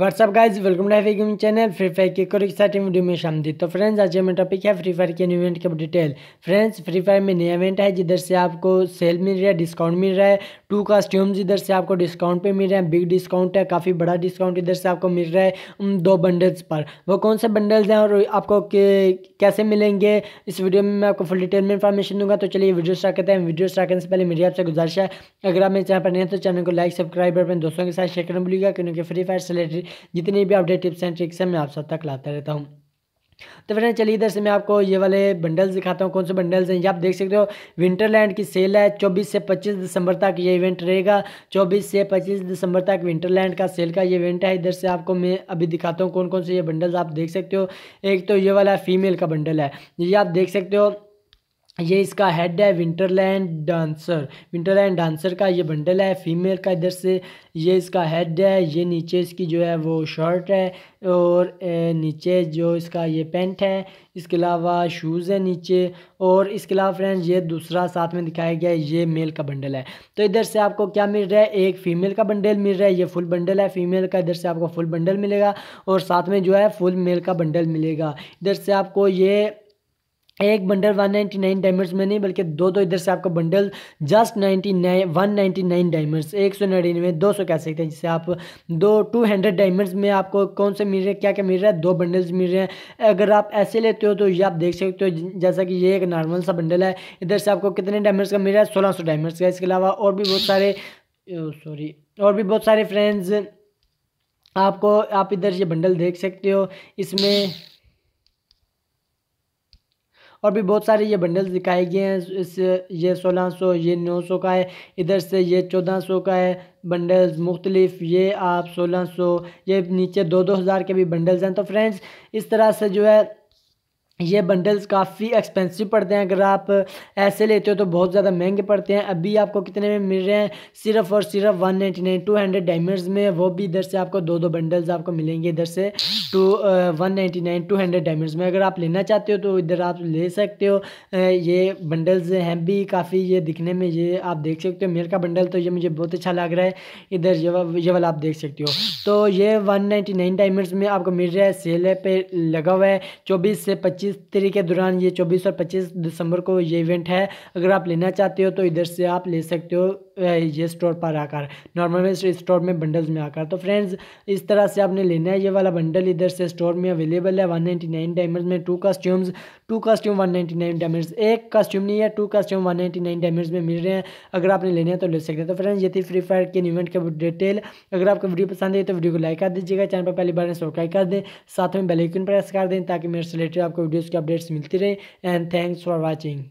WhatsApp guys welcome life gaming channel free fire के एक exciting video में दी तो फ्रेंड्स आज हमें टॉपिक है फ्री फायर के न्यू इवेंट के डिटेल फ्रेंड्स फ्री फायर में नया इवेंट है जिधर से आपको सेल मिल रहा है डिस्काउंट मिल रहा है टू कास्ट्यूम्स इधर से आपको डिस्काउंट पे मिल रहे हैं बिग डिस्काउंट है काफ़ी बड़ा डिस्काउंट इधर से आपको मिल रहा है दो बंडल्स पर वो कौन से बंडल्स हैं और आपको कैसे मिलेंगे इस वीडियो में मैं आपको फुल डिटेल में इन्फॉर्मेशन दूंगा तो चलिए वीडियो स्टार्ट करते हैं वीडियो स्टार्ट करने से पहले मेरी आपसे गुजारिश है अगर आप मेरे चैनल पर नहीं तो चैनल को लाइक सब्सक्राइब और अपने दोस्तों के साथ शेयर करना भूलिएगा क्योंकि फ्री फायर से रिलेटेड जितनी भी अपडेट टिप्स एंड ट्रिक्स हैं मैं आप सब तक लाता रहता हूँ तो फ्रेंड चलिए इधर से मैं आपको ये वाले बंडल्स दिखाता हूँ कौन से बंडल्स हैं ये आप देख सकते हो विंटरलैंड की सेल है 24 से 25 दिसंबर तक ये इवेंट रहेगा 24 से 25 दिसंबर तक विंटरलैंड का सेल का ये इवेंट है इधर से आपको मैं अभी दिखाता हूँ कौन कौन से ये बंडल्स आप देख सकते हो एक तो ये वाला फीमेल का बंडल है ये आप देख सकते हो ये इसका हेड है विंटरलैंड डांसर विंटरलैंड डांसर का ये बंडल है फीमेल का इधर से ये इसका हेड है ये नीचे इसकी जो है वो शर्ट है और नीचे जो इसका ये पेंट है इसके अलावा शूज़ है नीचे और इसके अलावा फ्रेंड्स ये दूसरा साथ में दिखाया गया है ये मेल का बंडल है तो इधर से आपको क्या मिल रहा है एक फ़ीमेल का बंडल मिल रहा है ये फुल बंडल है फीमेल का इधर से आपको फुल बंडल मिलेगा और साथ में जो है फुल मेल का बंडल मिलेगा इधर से आपको ये एक बंडल 199 डायमंड्स में नहीं बल्कि दो दो इधर से आपको बंडल जस्ट 99 199 डायमंड्स एक सौ नड़िनवे दो सौ कह सकते हैं जिससे आप दो टू हंड्रेड डायमंड्स में आपको कौन से मिल रहे हैं क्या क्या मिल रहा है दो बंडल्स मिल रहे हैं अगर आप ऐसे लेते हो तो ये आप देख सकते हो जैसा कि ये एक नॉर्मल सा बंडल है इधर से आपको कितने डायमंड्स का मिल रहा है सोलह सौ डायमंड्स का इसके अलावा और भी बहुत सारे सॉरी और भी बहुत सारे फ्रेंड्स आपको आप इधर ये बंडल देख सकते हो इसमें और भी बहुत सारे ये बंडल्स दिखाए गए हैं इस ये सोलह सौ ये नौ सौ का है इधर से ये चौदह सौ का है बंडल्स मुख्तलिफ ये आप सोलह सौ ये नीचे दो दो हज़ार के भी बंडल्स हैं तो फ्रेंड्स इस तरह से जो है ये बंडल्स काफ़ी एक्सपेंसिव पड़ते हैं अगर आप ऐसे लेते हो तो बहुत ज़्यादा महंगे पड़ते हैं अभी आपको कितने में मिल रहे हैं सिर्फ और सिर्फ one ninety nine two hundred diamonds में वो भी इधर से आपको दो दो बंडल्स आपको मिलेंगे इधर से to one ninety nine two hundred diamonds में अगर आप लेना चाहते हो तो इधर आप ले सकते हो ये बंडल्स हैं भी काफ़ी ये दिखने में ये आप देख सकते हो मेर का बंडल तो ये मुझे बहुत अच्छा लग रहा है इधर ये ये वाला आप देख सकते हो तो ये वन नाइन्टी नाइन डायमंड्स में आपको मिल रहा है सेल पर लगा हुआ है चौबीस से पच्चीस पच्चीस तरीक के दौरान ये चौबीस और पच्चीस दिसंबर को ये इवेंट है अगर आप लेना चाहते हो तो इधर से आप ले सकते हो ये स्टोर पर आकर नॉर्मल में स्टोर में बंडल्स में आकर तो फ्रेंड्स इस तरह से आपने लेना है ये वाला बंडल इधर से स्टोर में अवेलेबल है वन नाइन्टी नाइन डायमंड में two costumes two costume one ninety nine diamond एक कस्ट्यूम नहीं है two costume one ninety nine diamond में मिल रहे हैं अगर आपने लेने हैं तो ले सकते हैं तो फ्रेंड्स ये थी फ्री फायर के इवेंट का डिटेल अगर आपको वीडियो पसंद है तो वीडियो को लाइक कर दीजिएगा चैनल पर पहली बार सब्सक्राइब तो कर दें साथ में बेलाइकन प्रेस कर दें ताकि मेरे से रिलेटेड आपको वीडियो वीडियोज़ के अपडेट्स मिलती रहे एंड थैंक्स फॉर वॉचिंग